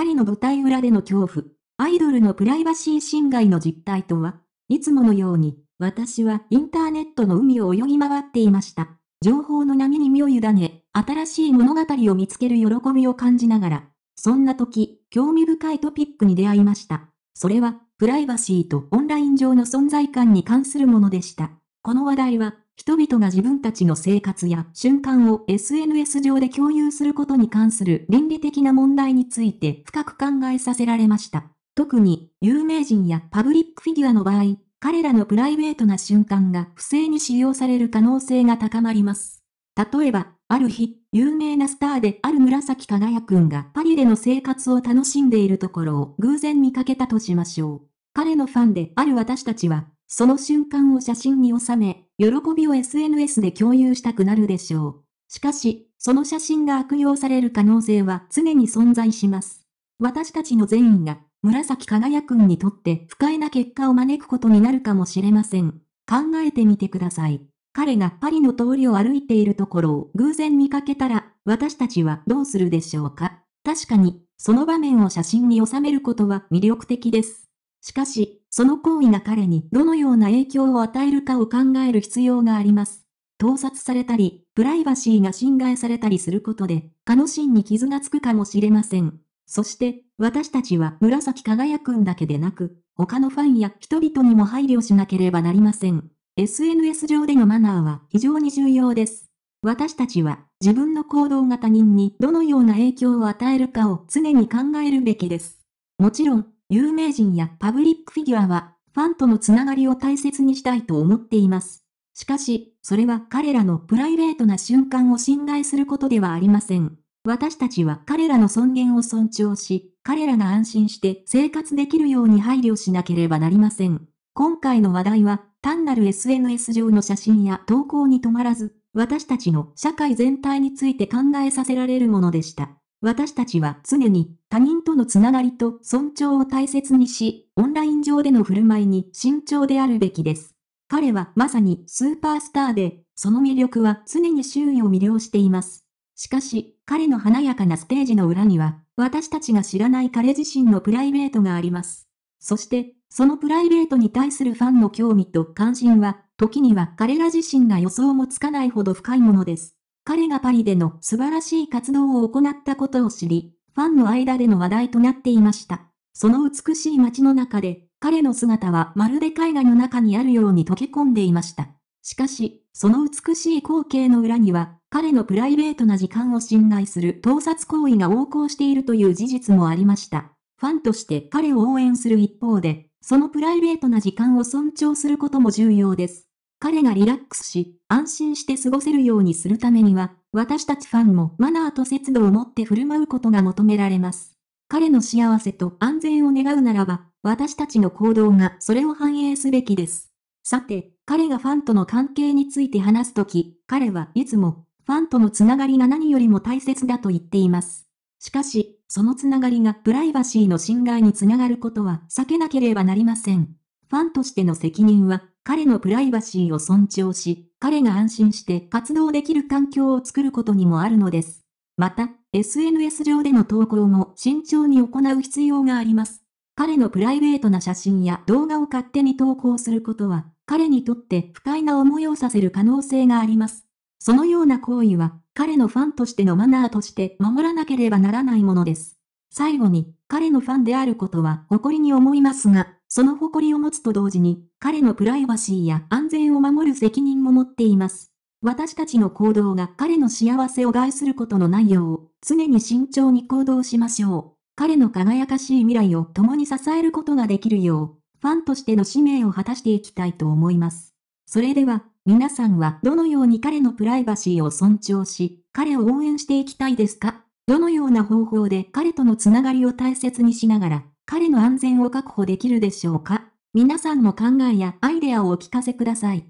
パリの舞台裏での恐怖、アイドルのプライバシー侵害の実態とは、いつものように、私はインターネットの海を泳ぎ回っていました。情報の波に身を委ね、新しい物語を見つける喜びを感じながら、そんな時、興味深いトピックに出会いました。それは、プライバシーとオンライン上の存在感に関するものでした。この話題は、人々が自分たちの生活や瞬間を SNS 上で共有することに関する倫理的な問題について深く考えさせられました。特に有名人やパブリックフィギュアの場合、彼らのプライベートな瞬間が不正に使用される可能性が高まります。例えば、ある日、有名なスターである紫輝くんがパリでの生活を楽しんでいるところを偶然見かけたとしましょう。彼のファンである私たちは、その瞬間を写真に収め、喜びを SNS で共有したくなるでしょう。しかし、その写真が悪用される可能性は常に存在します。私たちの善意が、紫輝くんにとって不快な結果を招くことになるかもしれません。考えてみてください。彼がパリの通りを歩いているところを偶然見かけたら、私たちはどうするでしょうか確かに、その場面を写真に収めることは魅力的です。しかし、その行為が彼にどのような影響を与えるかを考える必要があります。盗撮されたり、プライバシーが侵害されたりすることで、彼の心に傷がつくかもしれません。そして、私たちは紫輝くんだけでなく、他のファンや人々にも配慮しなければなりません。SNS 上でのマナーは非常に重要です。私たちは自分の行動が他人にどのような影響を与えるかを常に考えるべきです。もちろん、有名人やパブリックフィギュアは、ファンとのつながりを大切にしたいと思っています。しかし、それは彼らのプライベートな瞬間を侵害することではありません。私たちは彼らの尊厳を尊重し、彼らが安心して生活できるように配慮しなければなりません。今回の話題は、単なる SNS 上の写真や投稿に止まらず、私たちの社会全体について考えさせられるものでした。私たちは常に他人とのつながりと尊重を大切にし、オンライン上での振る舞いに慎重であるべきです。彼はまさにスーパースターで、その魅力は常に周囲を魅了しています。しかし、彼の華やかなステージの裏には、私たちが知らない彼自身のプライベートがあります。そして、そのプライベートに対するファンの興味と関心は、時には彼ら自身が予想もつかないほど深いものです。彼がパリでの素晴らしい活動を行ったことを知り、ファンの間での話題となっていました。その美しい街の中で、彼の姿はまるで絵画の中にあるように溶け込んでいました。しかし、その美しい光景の裏には、彼のプライベートな時間を侵害する盗撮行為が横行しているという事実もありました。ファンとして彼を応援する一方で、そのプライベートな時間を尊重することも重要です。彼がリラックスし、安心して過ごせるようにするためには、私たちファンもマナーと節度を持って振る舞うことが求められます。彼の幸せと安全を願うならば、私たちの行動がそれを反映すべきです。さて、彼がファンとの関係について話すとき、彼はいつも、ファンとのつながりが何よりも大切だと言っています。しかし、そのつながりがプライバシーの侵害につながることは避けなければなりません。ファンとしての責任は、彼のプライバシーを尊重し、彼が安心して活動できる環境を作ることにもあるのです。また、SNS 上での投稿も慎重に行う必要があります。彼のプライベートな写真や動画を勝手に投稿することは、彼にとって不快な思いをさせる可能性があります。そのような行為は、彼のファンとしてのマナーとして守らなければならないものです。最後に、彼のファンであることは誇りに思いますが、その誇りを持つと同時に、彼のプライバシーや安全を守る責任も持っています。私たちの行動が彼の幸せを害することのないよう、常に慎重に行動しましょう。彼の輝かしい未来を共に支えることができるよう、ファンとしての使命を果たしていきたいと思います。それでは、皆さんはどのように彼のプライバシーを尊重し、彼を応援していきたいですかどのような方法で彼とのつながりを大切にしながら、彼の安全を確保できるでしょうか皆さんの考えやアイデアをお聞かせください。